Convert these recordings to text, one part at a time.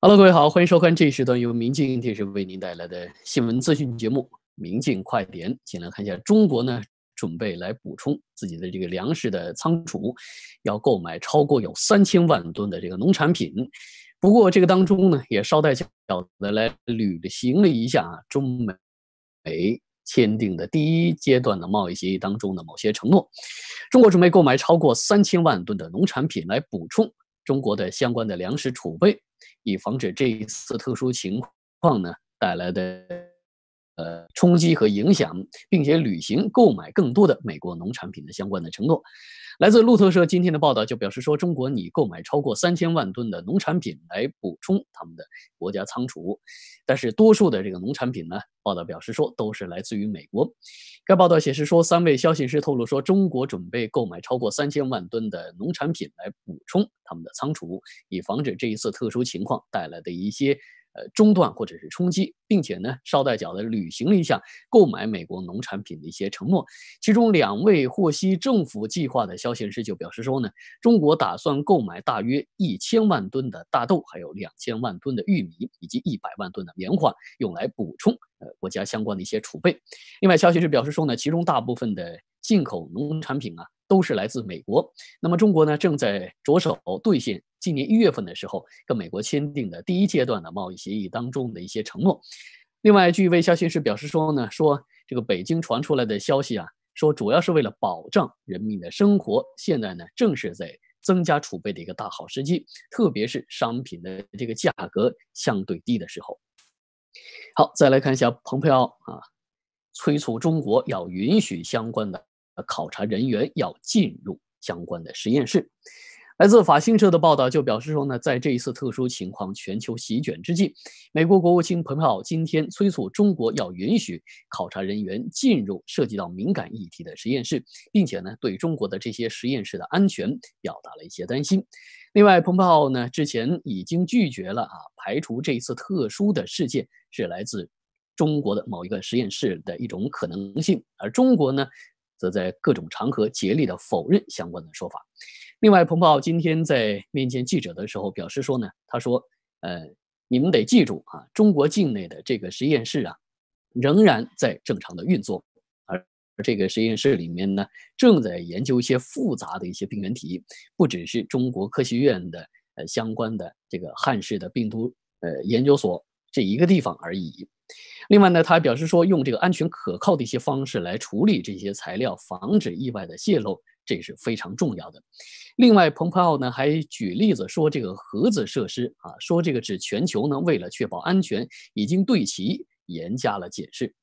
Hello，各位好，欢迎收看这一时段由民进电视为您带来的新闻资讯节目《民进快点》，先来看一下，中国呢准备来补充自己的这个粮食的仓储，要购买超过有三千万吨的这个农产品。不过这个当中呢也捎带脚的来履行了一下中美签订的第一阶段的贸易协议当中的某些承诺。中国准备购买超过三千万吨的农产品来补充中国的相关的粮食储备。以防止这一次特殊情况呢带来的。呃，冲击和影响，并且履行购买更多的美国农产品的相关的承诺。来自路透社今天的报道就表示说，中国拟购买超过三千万吨的农产品来补充他们的国家仓储，但是多数的这个农产品呢，报道表示说都是来自于美国。该报道显示说，三位消息师透露说，中国准备购买超过三千万吨的农产品来补充他们的仓储，以防止这一次特殊情况带来的一些。中断或者是冲击，并且呢，捎带脚的履行了一下购买美国农产品的一些承诺。其中两位获悉政府计划的消息人士就表示说呢，中国打算购买大约一千万吨的大豆，还有两千万吨的玉米，以及一百万吨的棉花，用来补充呃国家相关的一些储备。另外，消息是表示说呢，其中大部分的进口农产品啊。都是来自美国。那么中国呢，正在着手兑现今年一月份的时候跟美国签订的第一阶段的贸易协议当中的一些承诺。另外，据一位消息人士表示说呢，说这个北京传出来的消息啊，说主要是为了保障人民的生活，现在呢正是在增加储备的一个大好时机，特别是商品的这个价格相对低的时候。好，再来看一下蓬佩奥啊，催促中国要允许相关的。考察人员要进入相关的实验室。来自法新社的报道就表示说呢，在这一次特殊情况全球席卷之际，美国国务卿蓬佩奥今天催促中国要允许考察人员进入涉及到敏感议题的实验室，并且呢，对中国的这些实验室的安全表达了一些担心。另外，蓬佩奥呢之前已经拒绝了啊，排除这一次特殊的事件是来自中国的某一个实验室的一种可能性，而中国呢。则在各种场合竭力的否认相关的说法。另外，彭博今天在面见记者的时候表示说呢，他说：“呃，你们得记住啊，中国境内的这个实验室啊仍然在正常的运作，而这个实验室里面呢正在研究一些复杂的一些病原体，不只是中国科学院的呃相关的这个汉室的病毒呃研究所。”这一个地方而已。另外呢，他还表示说，用这个安全可靠的一些方式来处理这些材料，防止意外的泄露，这是非常重要的。另外，蓬佩奥呢还举例子说，这个核子设施啊，说这个是全球呢为了确保安全已经对其严加了解释。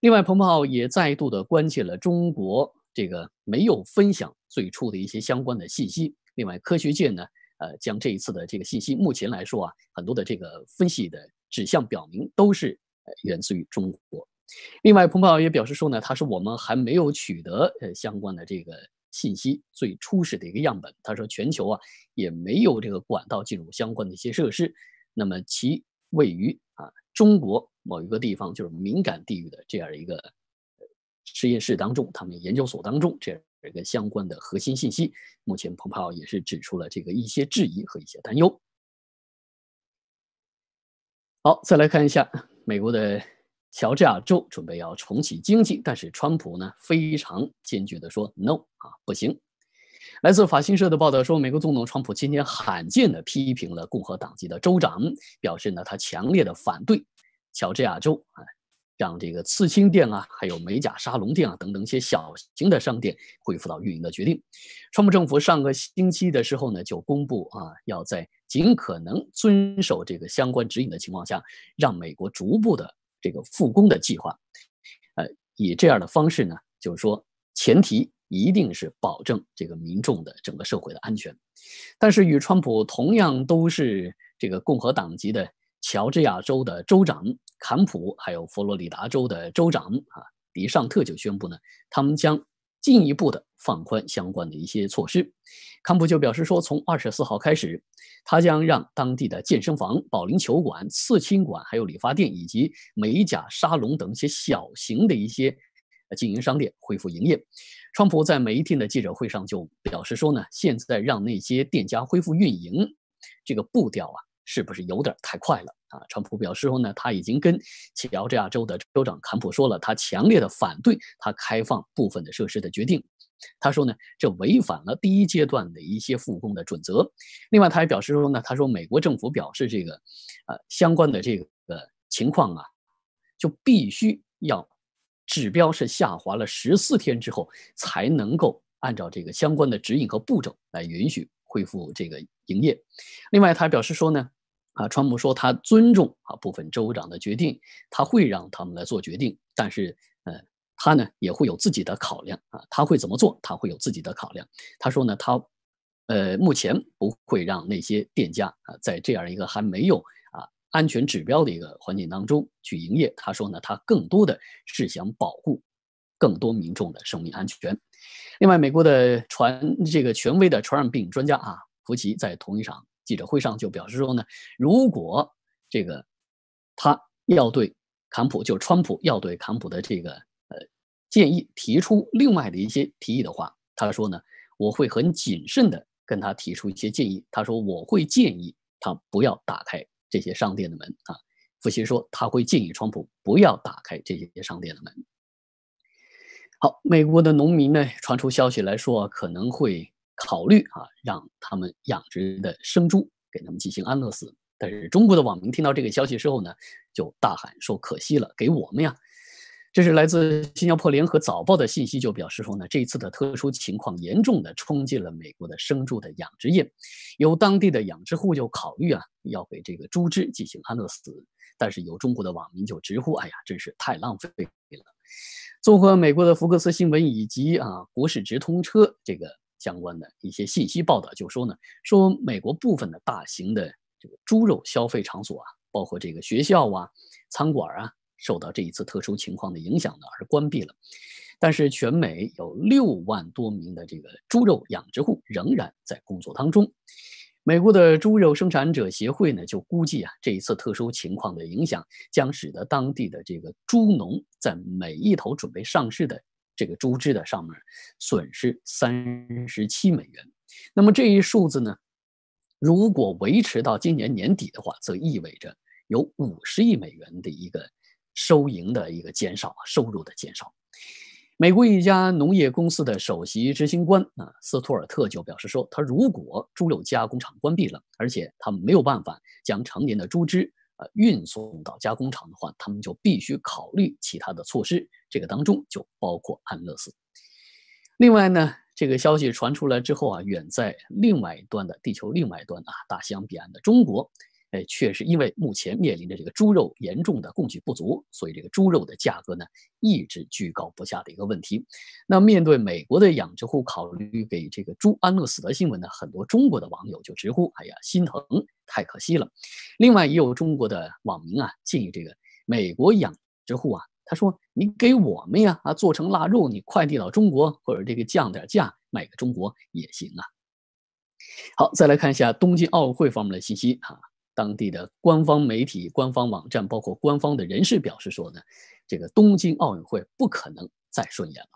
另外，蓬佩奥也再度的关切了中国这个没有分享最初的一些相关的信息。另外，科学界呢，呃，将这一次的这个信息，目前来说啊，很多的这个分析的。指向表明都是呃源自于中国。另外，蓬佩奥也表示说呢，他说我们还没有取得呃相关的这个信息最初始的一个样本。他说全球啊也没有这个管道进入相关的一些设施。那么其位于啊中国某一个地方就是敏感地域的这样一个实验室当中，他们研究所当中这样一个相关的核心信息，目前蓬佩奥也是指出了这个一些质疑和一些担忧。好，再来看一下美国的乔治亚州准备要重启经济，但是川普呢非常坚决的说 “no” 啊，不行。来自法新社的报道说，美国总统川普今天罕见的批评了共和党籍的州长，表示呢他强烈的反对乔治亚州啊。像这个刺青店啊，还有美甲沙龙店啊等等一些小型的商店恢复到运营的决定。川普政府上个星期的时候呢，就公布啊，要在尽可能遵守这个相关指引的情况下，让美国逐步的这个复工的计划。呃，以这样的方式呢，就是说前提一定是保证这个民众的整个社会的安全。但是与川普同样都是这个共和党籍的。乔治亚州的州长坎普，还有佛罗里达州的州长啊，迪尚特就宣布呢，他们将进一步的放宽相关的一些措施。坎普就表示说，从二十四号开始，他将让当地的健身房、保龄球馆、刺青馆、还有理发店以及美甲沙龙等一些小型的一些经营商店恢复营业。川普在每一天的记者会上就表示说呢，现在让那些店家恢复运营，这个步调啊。是不是有点太快了啊？川普表示说呢，他已经跟乔治亚州的州长坎普说了，他强烈的反对他开放部分的设施的决定。他说呢，这违反了第一阶段的一些复工的准则。另外，他还表示说呢，他说美国政府表示这个，呃，相关的这个情况啊，就必须要指标是下滑了十四天之后，才能够按照这个相关的指引和步骤来允许恢复这个营业。另外，他还表示说呢。啊，川普说他尊重啊部分州长的决定，他会让他们来做决定，但是呃，他呢也会有自己的考量啊，他会怎么做？他会有自己的考量。他说呢，他呃目前不会让那些店家啊在这样一个还没有啊安全指标的一个环境当中去营业。他说呢，他更多的是想保护更多民众的生命安全。另外，美国的传这个权威的传染病专家啊，福奇在同一场。记者会上就表示说呢，如果这个他要对坎普，就川普要对坎普的这个呃建议提出另外的一些提议的话，他说呢，我会很谨慎的跟他提出一些建议。他说我会建议他不要打开这些商店的门啊。福奇说他会建议川普不要打开这些商店的门。好，美国的农民呢传出消息来说可能会。考虑啊，让他们养殖的生猪给他们进行安乐死。但是中国的网民听到这个消息之后呢，就大喊说：“可惜了，给我们呀！”这是来自新加坡联合早报的信息，就表示说呢，这一次的特殊情况严重的冲击了美国的生猪的养殖业。有当地的养殖户就考虑啊，要给这个猪只进行安乐死。但是有中国的网民就直呼：“哎呀，真是太浪费了！”综合美国的福克斯新闻以及啊，国事直通车这个。相关的一些信息报道就说呢，说美国部分的大型的这个猪肉消费场所啊，包括这个学校啊、餐馆啊，受到这一次特殊情况的影响呢，而关闭了。但是全美有六万多名的这个猪肉养殖户仍然在工作当中。美国的猪肉生产者协会呢，就估计啊，这一次特殊情况的影响将使得当地的这个猪农在每一头准备上市的。这个猪只的上面损失三十七美元，那么这一数字呢，如果维持到今年年底的话，则意味着有五十亿美元的一个收营的一个减少，收入的减少。美国一家农业公司的首席执行官啊斯图尔特就表示说，他如果猪肉加工厂关闭了，而且他们没有办法将成年的猪只呃，运送到加工厂的话，他们就必须考虑其他的措施，这个当中就包括安乐死。另外呢，这个消息传出来之后啊，远在另外一端的地球另外一端啊，大西洋彼岸的中国。确实，因为目前面临着这个猪肉严重的供给不足，所以这个猪肉的价格呢一直居高不下的一个问题。那面对美国的养殖户考虑给这个猪安乐死的新闻呢，很多中国的网友就直呼：“哎呀，心疼，太可惜了。”另外，也有中国的网民啊建议这个美国养殖户啊，他说：“你给我们呀啊做成腊肉，你快递到中国，或者这个降点价卖给中国也行啊。”好，再来看一下东京奥运会方面的信息啊。当地的官方媒体、官方网站，包括官方的人士表示说呢，这个东京奥运会不可能再顺延了。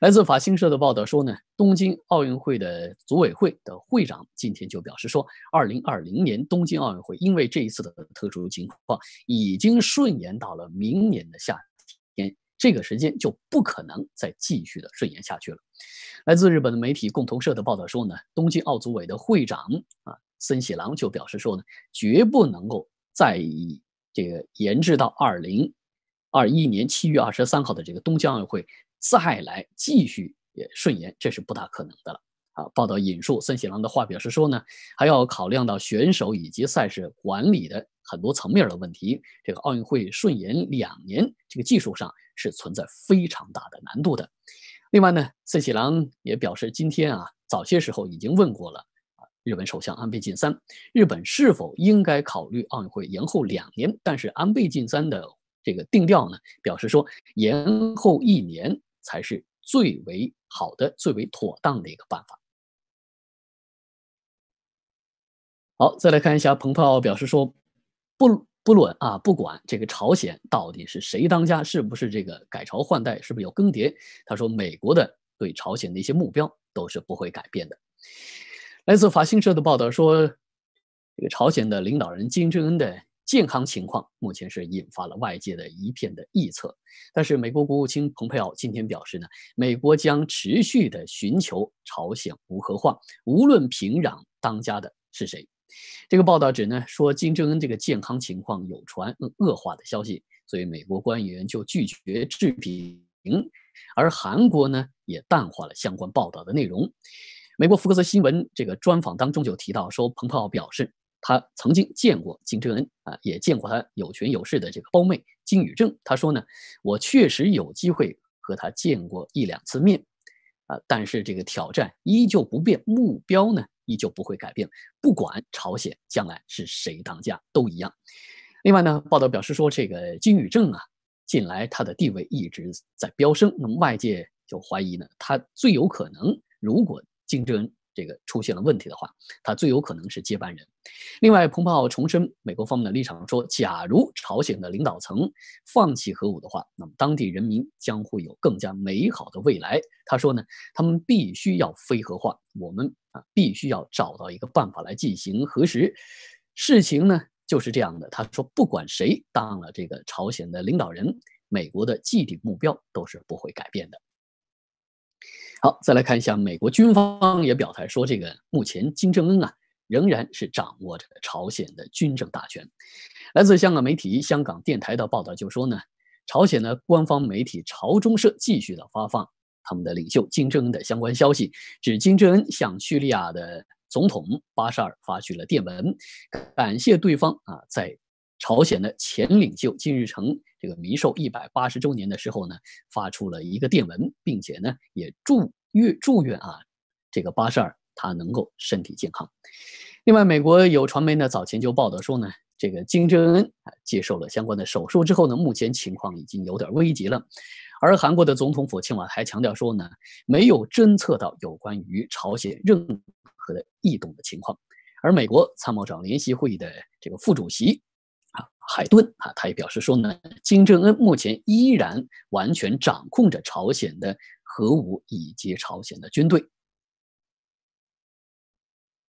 来自法新社的报道说呢，东京奥运会的组委会的会长今天就表示说，二零二零年东京奥运会因为这一次的特殊情况，已经顺延到了明年的夏天，这个时间就不可能再继续的顺延下去了。来自日本的媒体共同社的报道说呢，东京奥组委的会长啊。森喜朗就表示说呢，绝不能够再以这个延至到二零二一年七月二十三号的这个东京奥运会再来继续也顺延，这是不大可能的了啊！报道引述森喜朗的话表示说呢，还要考量到选手以及赛事管理的很多层面的问题，这个奥运会顺延两年，这个技术上是存在非常大的难度的。另外呢，森喜朗也表示，今天啊早些时候已经问过了。日本首相安倍晋三，日本是否应该考虑奥运会延后两年？但是安倍晋三的这个定调呢，表示说延后一年才是最为好的、最为妥当的一个办法。好，再来看一下彭炮表示说，不不论啊，不管这个朝鲜到底是谁当家，是不是这个改朝换代，是不是有更迭，他说美国的对朝鲜的一些目标都是不会改变的。来自法新社的报道说，这个朝鲜的领导人金正恩的健康情况目前是引发了外界的一片的臆测。但是，美国国务卿蓬佩奥今天表示呢，美国将持续的寻求朝鲜无核化，无论平壤当家的是谁。这个报道指呢说，金正恩这个健康情况有传恶化的消息，所以美国官员就拒绝置评。而韩国呢也淡化了相关报道的内容。美国福克斯新闻这个专访当中就提到，说彭奥表示他曾经见过金正恩啊，也见过他有权有势的这个胞妹金宇正。他说呢，我确实有机会和他见过一两次面，啊，但是这个挑战依旧不变，目标呢依旧不会改变，不管朝鲜将来是谁当家都一样。另外呢，报道表示说，这个金宇正啊，近来他的地位一直在飙升，那么外界就怀疑呢，他最有可能如果。竞争这个出现了问题的话，他最有可能是接班人。另外，彭浩重申美国方面的立场，说：假如朝鲜的领导层放弃核武的话，那么当地人民将会有更加美好的未来。他说呢，他们必须要非核化，我们啊必须要找到一个办法来进行核实。事情呢就是这样的。他说，不管谁当了这个朝鲜的领导人，美国的既定目标都是不会改变的。好，再来看一下，美国军方也表态说，这个目前金正恩啊，仍然是掌握着朝鲜的军政大权。来自香港媒体、香港电台的报道就说呢，朝鲜呢官方媒体朝中社继续的发放他们的领袖金正恩的相关消息，指金正恩向叙利亚的总统巴沙尔发去了电文，感谢对方啊在。朝鲜的前领袖金日成这个弥寿一百八十周年的时候呢，发出了一个电文，并且呢也祝愿祝愿啊，这个巴沙尔他能够身体健康。另外，美国有传媒呢早前就报道说呢，这个金正恩接受了相关的手术之后呢，目前情况已经有点危急了。而韩国的总统府青瓦还强调说呢，没有侦测到有关于朝鲜任何的异动的情况。而美国参谋长联席会议的这个副主席。海顿啊，他也表示说呢，金正恩目前依然完全掌控着朝鲜的核武以及朝鲜的军队。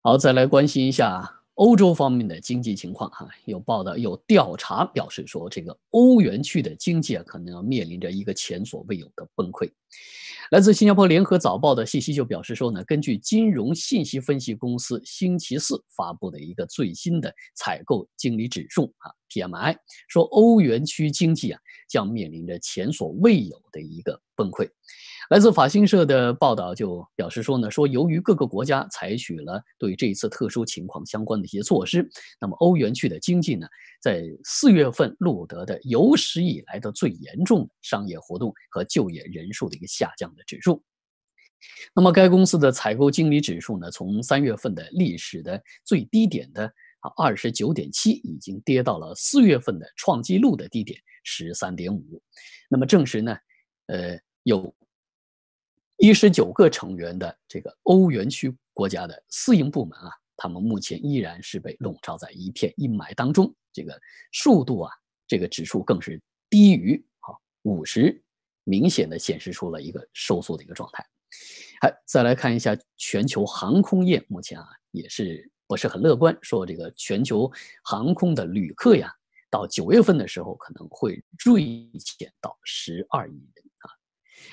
好，再来关心一下。欧洲方面的经济情况，哈，有报道、有调查表示说，这个欧元区的经济啊，可能要面临着一个前所未有的崩溃。来自新加坡联合早报的信息就表示说呢，根据金融信息分析公司星期四发布的一个最新的采购经理指数啊 （PMI），说欧元区经济啊将面临着前所未有的一个崩溃。来自法新社的报道就表示说呢，说由于各个国家采取了对这一次特殊情况相关的一些措施，那么欧元区的经济呢，在四月份录得的有史以来的最严重的商业活动和就业人数的一个下降的指数。那么该公司的采购经理指数呢，从三月份的历史的最低点的啊二十九点七，已经跌到了四月份的创纪录的低点十三点五。那么证实呢，呃有。一十九个成员的这个欧元区国家的私营部门啊，他们目前依然是被笼罩在一片阴霾当中。这个速度啊，这个指数更是低于啊五十，明显的显示出了一个收缩的一个状态。哎，再来看一下全球航空业，目前啊也是不是很乐观，说这个全球航空的旅客呀，到九月份的时候可能会锐减到十二亿。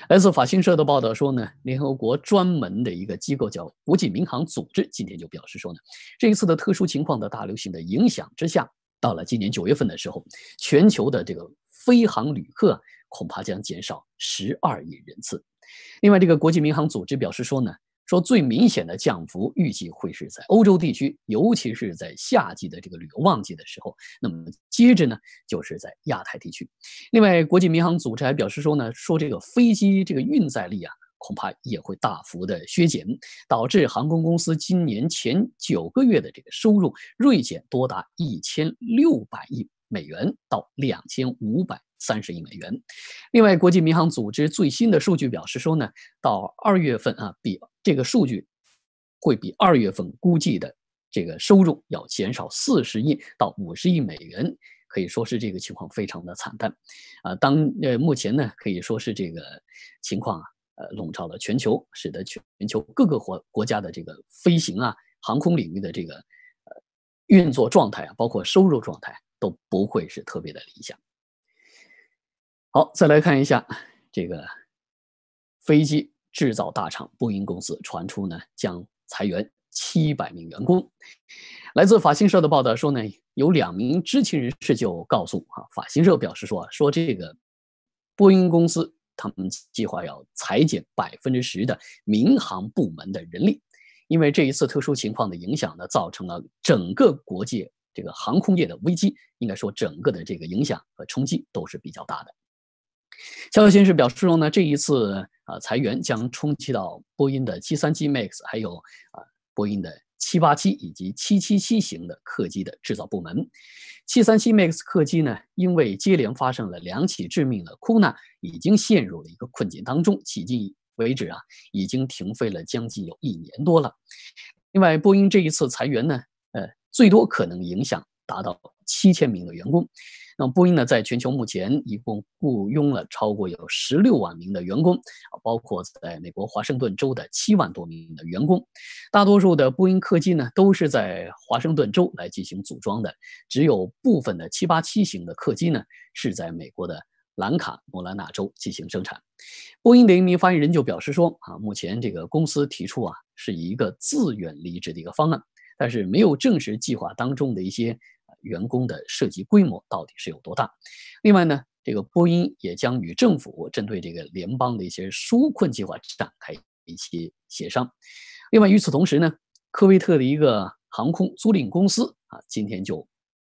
来自法新社的报道说呢，联合国专门的一个机构叫国际民航组织，今天就表示说呢，这一次的特殊情况的大流行的影响之下，到了今年九月份的时候，全球的这个飞航旅客恐怕将减少十二亿人次。另外，这个国际民航组织表示说呢。说最明显的降幅预计会是在欧洲地区，尤其是在夏季的这个旅游旺季的时候。那么接着呢，就是在亚太地区。另外，国际民航组织还表示说呢，说这个飞机这个运载力啊，恐怕也会大幅的削减，导致航空公司今年前九个月的这个收入锐减多达一千六百亿美元到两千五百三十亿美元。另外，国际民航组织最新的数据表示说呢，到二月份啊，比这个数据会比二月份估计的这个收入要减少四十亿到五十亿美元，可以说是这个情况非常的惨淡，啊，当呃目前呢可以说是这个情况啊，呃，笼罩了全球，使得全球各个国国家的这个飞行啊、航空领域的这个呃运作状态啊，包括收入状态都不会是特别的理想。好，再来看一下这个飞机。制造大厂波音公司传出呢，将裁员七百名员工。来自法新社的报道说呢，有两名知情人士就告诉啊，法新社表示说啊，说这个波音公司他们计划要裁减百分之十的民航部门的人力，因为这一次特殊情况的影响呢，造成了整个国际这个航空业的危机，应该说整个的这个影响和冲击都是比较大的。肖息先生表示说呢，这一次。啊，裁员将冲击到波音的七三七 MAX，还有啊，波音的七八七以及七七七型的客机的制造部门。七三七 MAX 客机呢，因为接连发生了两起致命的哭难，已经陷入了一个困境当中。迄今为止啊，已经停飞了将近有一年多了。另外，波音这一次裁员呢，呃，最多可能影响。达到七千名的员工，那么波音呢，在全球目前一共雇佣了超过有十六万名的员工啊，包括在美国华盛顿州的七万多名的员工。大多数的波音客机呢，都是在华盛顿州来进行组装的，只有部分的七八七型的客机呢，是在美国的兰卡莫兰纳州进行生产。波音的一名发言人就表示说啊，目前这个公司提出啊，是一个自愿离职的一个方案，但是没有证实计划当中的一些。员工的涉及规模到底是有多大？另外呢，这个波音也将与政府针对这个联邦的一些纾困计划展开一些协商。另外，与此同时呢，科威特的一个航空租赁公司啊，今天就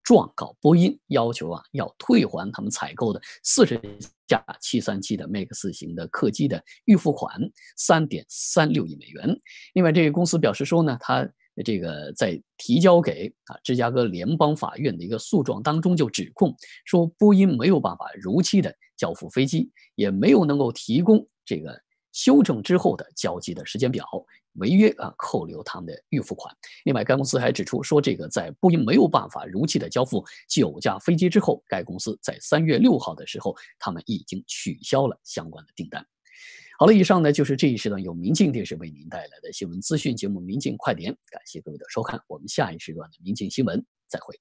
状告波音，要求啊要退还他们采购的四十架737的 MAX 型的客机的预付款三点三六亿美元。另外，这个公司表示说呢，他。这个在提交给啊芝加哥联邦法院的一个诉状当中就指控说，波音没有办法如期的交付飞机，也没有能够提供这个修正之后的交机的时间表，违约啊扣留他们的预付款。另外，该公司还指出说，这个在波音没有办法如期的交付九架飞机之后，该公司在三月六号的时候，他们已经取消了相关的订单。好了，以上呢就是这一时段由明镜电视为您带来的新闻资讯节目《明镜快点》，感谢各位的收看，我们下一时段的明镜新闻再会。